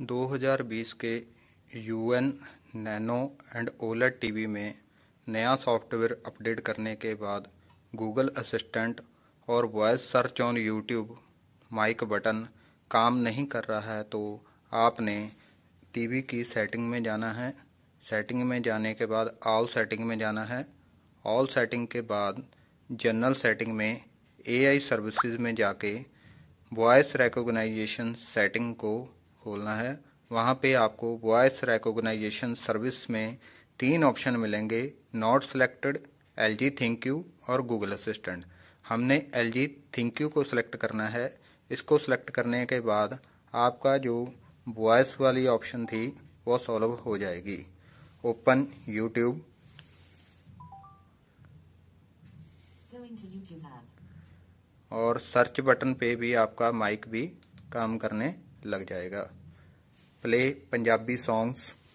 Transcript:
2020 के UN nano and OLED TV में नया सॉफ्टवेयर अपडेट करने के बाद गूगल असिस्टेंट और voice search on YouTube mic button काम नहीं कर रहा है तो आपने टीवी की सेटिंग में जाना है सेटिंग में जाने के बाद ऑल सेटिंग में जाना है ऑल सेटिंग के बाद जनरल सेटिंग में एआई सर्विसेज में जाके वॉइस रिकॉग्नाइजेशन सेटिंग को खोलना है वहाँ पे आपको वॉइस रिकॉग्नाइजेशन सर्विस में तीन ऑप्शन मिलेंगे not selected L G ThinQ और गूगल असिस्टेंट हमने एल जी थिंक यू को सिलेक्ट करना है इसको सिलेक्ट करने के बाद आपका जो वॉइस वाली ऑप्शन थी वो सॉल्व हो जाएगी ओपन यूट्यूब और सर्च बटन पे भी आपका माइक भी काम करने लग जाएगा प्ले पंजाबी सॉन्ग्स